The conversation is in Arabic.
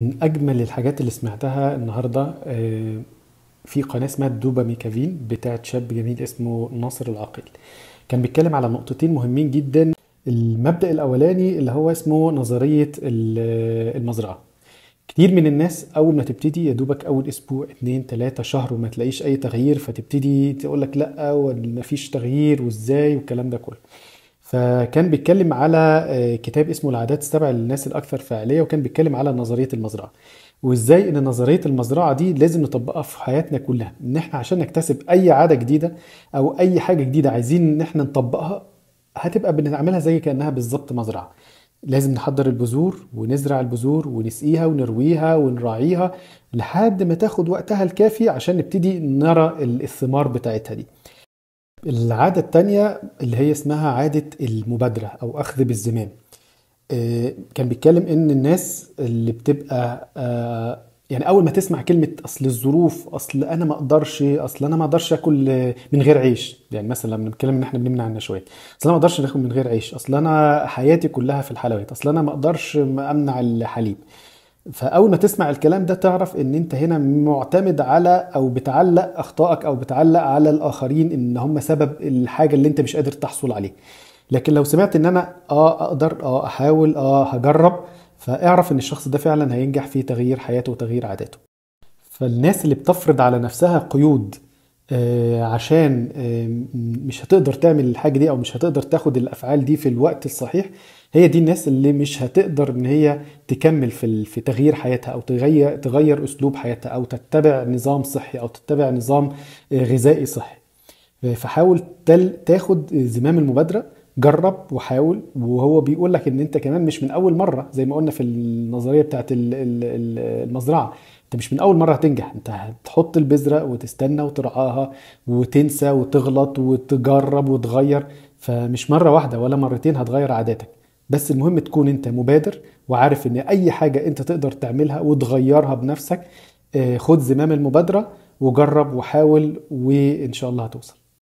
من اجمل الحاجات اللي سمعتها النهارده آه، في قناه اسمها دوباميكافين بتاعت شاب جميل اسمه ناصر العاقل كان بيتكلم على نقطتين مهمين جدا المبدا الاولاني اللي هو اسمه نظريه المزرعه كتير من الناس اول ما تبتدي يا دوبك اول اسبوع اتنين تلاتة شهر وما تلاقيش اي تغيير فتبتدي تقولك لا ومفيش تغيير وازاي والكلام ده كله فكان بيتكلم على آه، كتاب اسمه العادات السبع للناس الاكثر فاعليه وكان بيتكلم على نظريه المزرعه وازاي ان نظريه المزرعه دي لازم نطبقها في حياتنا كلها ان احنا عشان نكتسب اي عاده جديده او اي حاجه جديده عايزين ان احنا نطبقها هتبقى بنعملها زي كانها بالظبط مزرعه لازم نحضر البذور ونزرع البذور ونسقيها ونرويها ونراعيها لحد ما تاخد وقتها الكافي عشان نبتدي نرى الثمار بتاعتها دي العادة التانية اللي هي اسمها عادة المبادرة أو أخذ بالزمام آه، كان بيتكلم إن الناس اللي بتبقى آه، يعني أول ما تسمع كلمة أصل الظروف أصل أنا ما أقدرش أصل أنا ما أقدرش آكل آه، من غير عيش يعني مثلا لما بنتكلم إن إحنا بنمنع النشوات أصل أنا ما أقدرش آكل من غير عيش أصل أنا حياتي كلها في الحلويات أصل أنا ما أقدرش أمنع الحليب فاول ما تسمع الكلام ده تعرف ان انت هنا معتمد على او بتعلق اخطائك او بتعلق على الاخرين ان هم سبب الحاجه اللي انت مش قادر تحصل عليها لكن لو سمعت ان انا اه اقدر اه احاول اه هجرب فاعرف ان الشخص ده فعلا هينجح في تغيير حياته وتغيير عاداته فالناس اللي بتفرض على نفسها قيود آه، عشان آه، مش هتقدر تعمل الحاجه دي او مش هتقدر تاخد الافعال دي في الوقت الصحيح هي دي الناس اللي مش هتقدر ان هي تكمل في في تغيير حياتها او تغير تغير اسلوب حياتها او تتبع نظام صحي او تتبع نظام آه، غذائي صحي فحاول تاخد زمام المبادره جرب وحاول وهو بيقول لك ان انت كمان مش من اول مره زي ما قلنا في النظريه بتاعت المزرعه انت مش من اول مره هتنجح انت هتحط البذره وتستنى وترعاها وتنسى وتغلط وتجرب وتغير فمش مره واحده ولا مرتين هتغير عاداتك بس المهم تكون انت مبادر وعارف ان اي حاجه انت تقدر تعملها وتغيرها بنفسك آه، خد زمام المبادره وجرب وحاول وان شاء الله هتوصل